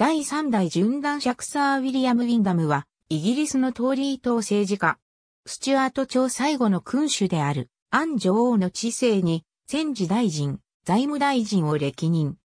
第3代シャクサー・ウィリアム・ウィンダムは、イギリスのトーリー党政治家、スチュアート朝最後の君主である、アン女王の知性に、戦時大臣、財務大臣を歴任。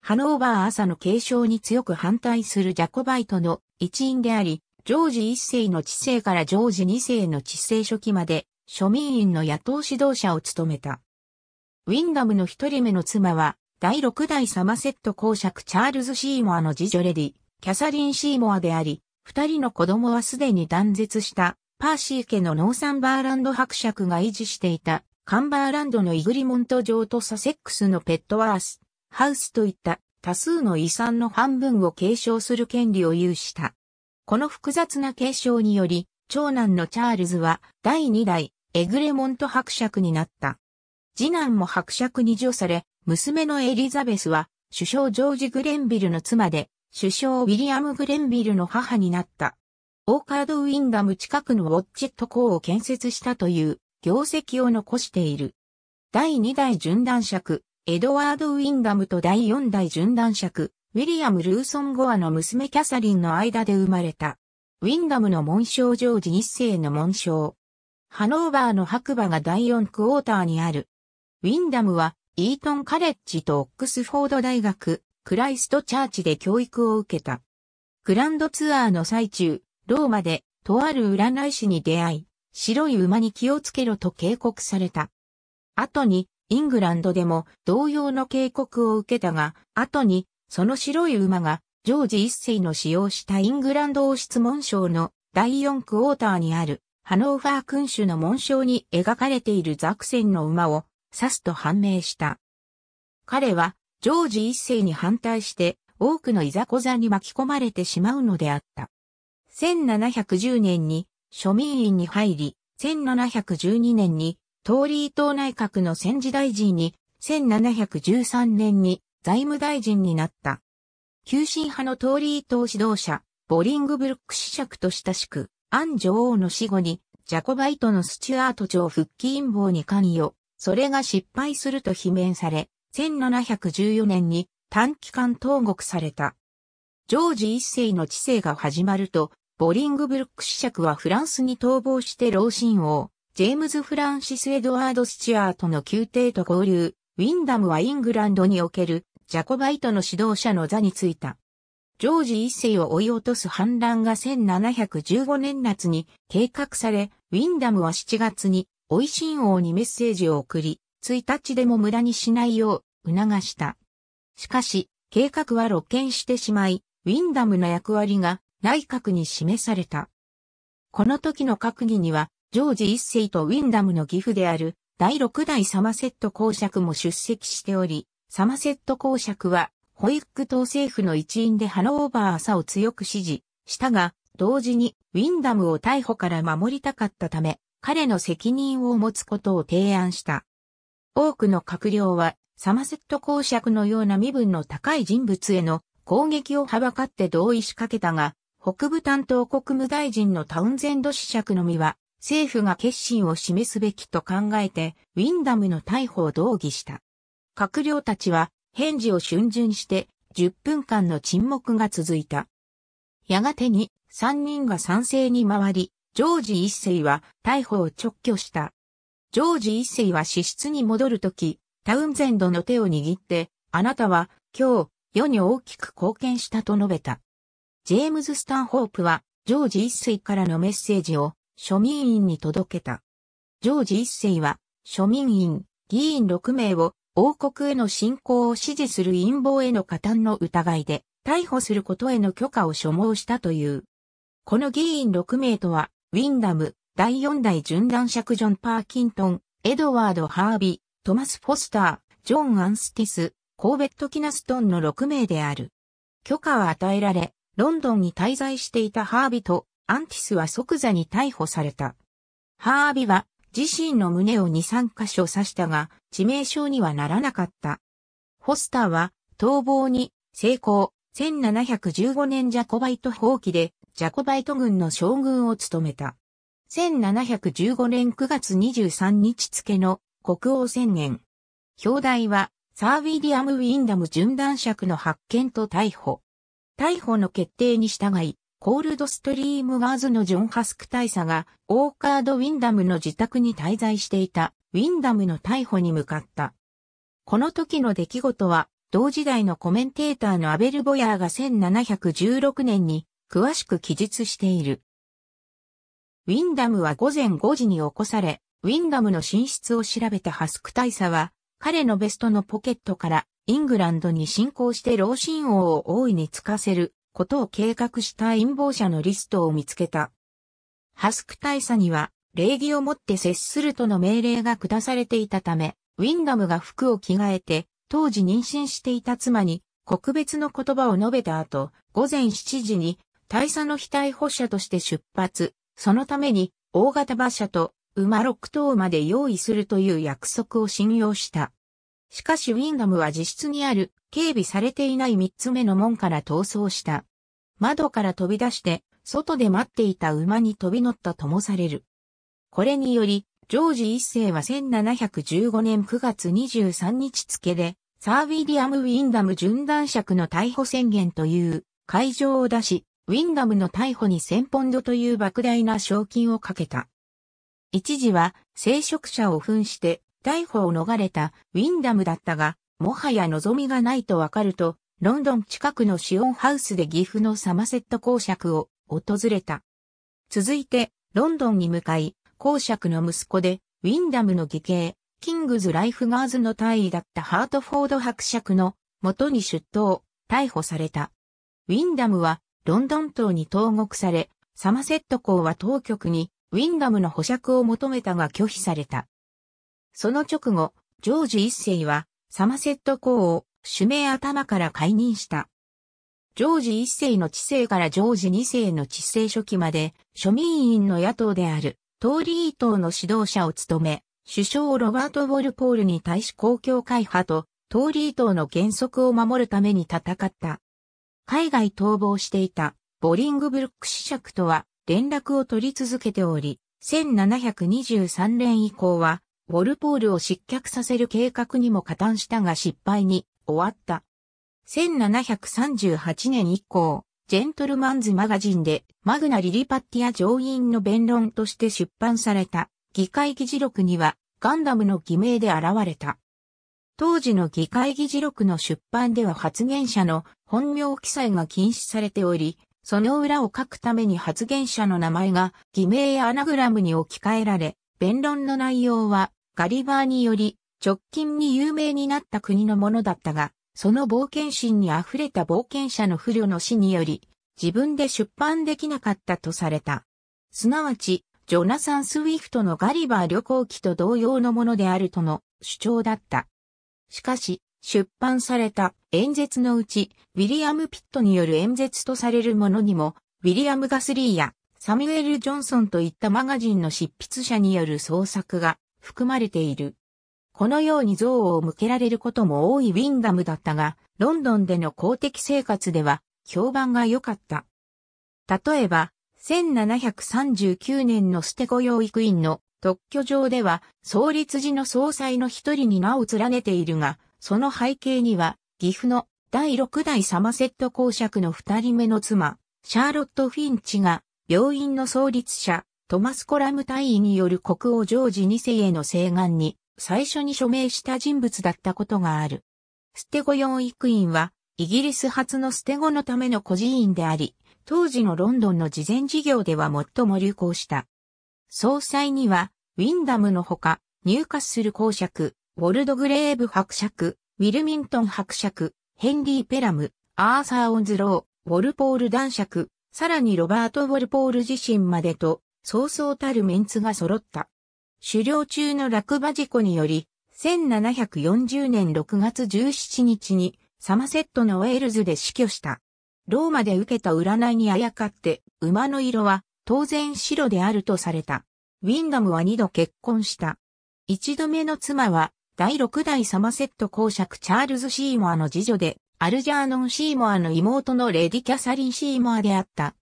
ハノーバー朝の継承に強く反対するジャコバイトの一員であり、ジョージ1世の知性からジョージ2世の知性初期まで、庶民院の野党指導者を務めた。ウィンダムの一人目の妻は、第6代サマセット公爵チャールズ・シーモアの次女レディ、キャサリン・シーモアであり、二人の子供はすでに断絶したパーシー家のノーサンバーランド伯爵が維持していたカンバーランドのイグリモント城とサセックスのペットワース、ハウスといった多数の遺産の半分を継承する権利を有した。この複雑な継承により、長男のチャールズは第2代エグレモント伯爵になった。次男も伯爵に除され、娘のエリザベスは、首相ジョージ・グレンビルの妻で、首相ウィリアム・グレンビルの母になった。オーカード・ウィンダム近くのウォッチット港を建設したという業績を残している。第2代順断尺、エドワード・ウィンダムと第4代順断尺、ウィリアム・ルーソン・ゴアの娘キャサリンの間で生まれた。ウィンダムの紋章ジョージ一世の紋章。ハノーバーの白馬が第4クォーターにある。ウィンダムはイートンカレッジとオックスフォード大学、クライストチャーチで教育を受けた。グランドツアーの最中、ローマで、とある占い師に出会い、白い馬に気をつけろと警告された。後に、イングランドでも同様の警告を受けたが、後に、その白い馬が、ジョージ一世の使用したイングランド王室紋章の第四クォーターにある、ハノーファー君主の紋章に描かれているザクセンの馬をさすと判明した。彼は、ジョージ一世に反対して、多くのいざこざに巻き込まれてしまうのであった。1710年に庶民院に入り、1712年にトーリー党内閣の戦時大臣に、1713年に財務大臣になった。急進派のトーリー党指導者、ボリングブルック子爵と親しく、アン女王の死後に、ジャコバイトのスチュアート朝復帰陰謀に関与、それが失敗すると罷免され、1714年に短期間投獄された。ジョージ一世の治世が始まると、ボリングブルック子爵はフランスに逃亡して老親王、ジェームズ・フランシス・エドワード・スチュアートの宮廷と合流、ウィンダムはイングランドにおけるジャコバイトの指導者の座についた。ジョージ一世を追い落とす反乱が1715年夏に計画され、ウィンダムは7月においしん王にメッセージを送り、1日でも無駄にしないよう促した。しかし、計画は露見してしまい、ウィンダムの役割が内閣に示された。この時の閣議には、ジョージ一世とウィンダムの義父である第6代サマセット公爵も出席しており、サマセット公爵は、保育党政府の一員でハノーバー朝を強く支持したが、同時にウィンダムを逮捕から守りたかったため、彼の責任を持つことを提案した。多くの閣僚は、サマセット公爵のような身分の高い人物への攻撃をはばかって同意しかけたが、北部担当国務大臣のタウンゼンド子爵の身は、政府が決心を示すべきと考えて、ウィンダムの逮捕を同義した。閣僚たちは、返事を瞬順して、10分間の沈黙が続いた。やがてに、3人が賛成に回り、ジョージ一世は逮捕を直挙した。ジョージ一世は支出に戻るとき、タウンゼンドの手を握って、あなたは今日世に大きく貢献したと述べた。ジェームズ・スタンホープはジョージ一世からのメッセージを庶民員に届けた。ジョージ一世は庶民員、議員6名を王国への侵攻を支持する陰謀への加担の疑いで逮捕することへの許可を所望したという。この議員6名とはウィンダム、第4代順男尺ジョン・パーキントン、エドワード・ハービー、トマス・フォスター、ジョン・アンスティス、コーベット・キナストンの6名である。許可は与えられ、ロンドンに滞在していたハービーとアンティスは即座に逮捕された。ハービーは自身の胸を2、3箇所刺したが、致命傷にはならなかった。フォスターは逃亡に成功、1715年ジャコバイト放棄でジャコバイト軍の将軍を務めた。1715年9月23日付の国王宣言。表題は、サー・ウィリアム・ウィンダム巡弾尺の発見と逮捕。逮捕の決定に従い、コールドストリームワーズのジョン・ハスク大佐が、オーカード・ウィンダムの自宅に滞在していた、ウィンダムの逮捕に向かった。この時の出来事は、同時代のコメンテーターのアベル・ボヤーが1716年に詳しく記述している。ウィンダムは午前5時に起こされ、ウィンダムの寝室を調べたハスク大佐は、彼のベストのポケットからイングランドに侵攻して老神王を大いにつかせることを計画した陰謀者のリストを見つけた。ハスク大佐には礼儀をもって接するとの命令が下されていたため、ウィンダムが服を着替えて、当時妊娠していた妻に、告別の言葉を述べた後、午前7時に大佐の非対捕者として出発、そのために大型馬車と馬6頭まで用意するという約束を信用した。しかしウィンダムは自室にある警備されていない3つ目の門から逃走した。窓から飛び出して外で待っていた馬に飛び乗ったともされる。これにより、ジョージ一世は1715年9月23日付で、サー・ウィリアム・ウィンダム準男爵の逮捕宣言という会場を出し、ウィンガムの逮捕に1000ポンドという莫大な賞金をかけた。一時は聖職者を扮して逮捕を逃れたウィンダムだったが、もはや望みがないとわかると、ロンドン近くのシオンハウスで岐阜のサマセット公爵を訪れた。続いて、ロンドンに向かい、公爵の息子で、ウィンダムの義兄、キングズ・ライフガーズの大尉だったハートフォード伯爵の元に出頭、逮捕された。ウィンダムはロンドン島に投獄され、サマセット公は当局にウィンダムの保釈を求めたが拒否された。その直後、ジョージ一世はサマセット公を主名頭から解任した。ジョージ一世の治世からジョージ二世の治世初期まで庶民院の野党であるトーリー党の指導者を務め、首相ロバート・ウォルポールに対し公共会派とトーリー党の原則を守るために戦った。海外逃亡していたボリングブルック子爵とは連絡を取り続けており、1723年以降は、ウォルポールを失脚させる計画にも加担したが失敗に終わった。1738年以降、ジェントルマンズマガジンでマグナ・リリパッティア上院の弁論として出版された議会議事録にはガンダムの偽名で現れた。当時の議会議事録の出版では発言者の本名記載が禁止されており、その裏を書くために発言者の名前が偽名やアナグラムに置き換えられ、弁論の内容はガリバーにより直近に有名になった国のものだったが、その冒険心に溢れた冒険者の不慮の死により、自分で出版できなかったとされた。すなわち、ジョナサン・スウィフトのガリバー旅行記と同様のものであるとの主張だった。しかし、出版された演説のうち、ウィリアム・ピットによる演説とされるものにも、ウィリアム・ガスリーやサミュエル・ジョンソンといったマガジンの執筆者による創作が含まれている。このように憎悪を向けられることも多いウィンダムだったが、ロンドンでの公的生活では評判が良かった。例えば、1739年のステゴ養育院の特許上では創立時の総裁の一人に名を連ねているが、その背景には、岐阜の第六代サマセット公爵の二人目の妻、シャーロット・フィンチが、病院の創立者、トマス・コラム大尉による国王ジョージ二世への請願に、最初に署名した人物だったことがある。ステゴ養育院は、イギリス初のステゴのための孤児院であり、当時のロンドンの慈善事業では最も流行した。総裁には、ウィンダムのほか、入荷する公爵、ウォルドグレーブ伯爵、ウィルミントン伯爵、ヘンリー・ペラム、アーサー・オンズロー、ウォルポール男爵、さらにロバート・ウォルポール自身までと、そうそうたるメンツが揃った。狩猟中の落馬事故により、1740年6月17日にサマセットのウェールズで死去した。ローマで受けた占いにあやかって、馬の色は当然白であるとされた。ウィンダムは二度結婚した。一度目の妻は、第六代サマセット公爵チャールズ・シーモアの次女で、アルジャーノン・シーモアの妹のレディ・キャサリン・シーモアであった。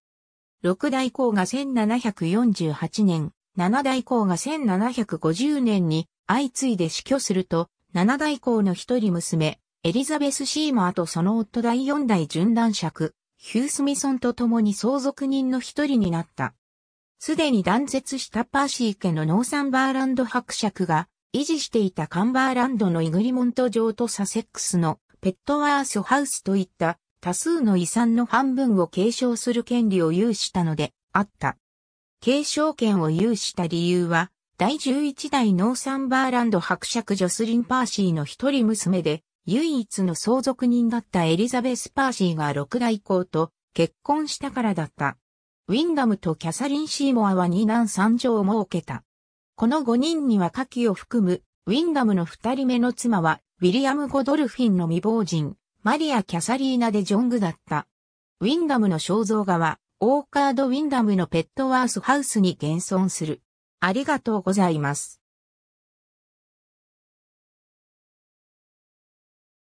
六代公が1748年、七代公が1750年に相次いで死去すると、七代公の一人娘、エリザベス・シーモアとその夫第四代順男爵、ヒュースミソンと共に相続人の一人になった。すでに断絶したパーシー家のノーサンバーランド伯爵が維持していたカンバーランドのイグリモント城とサセックスのペットワースハウスといった多数の遺産の半分を継承する権利を有したのであった。継承権を有した理由は、第11代ノーサンバーランド伯爵ジョスリン・パーシーの一人娘で、唯一の相続人だったエリザベス・パーシーが六代公と結婚したからだった。ウィンダムとキャサリン・シーモアは二男三女を設けた。この五人には下記を含む、ウィンダムの二人目の妻は、ウィリアム・ゴドルフィンの未亡人、マリア・キャサリーナ・デ・ジョングだった。ウィンダムの肖像画は、オーカード・ウィンダムのペットワースハウスに現存する。ありがとうございます。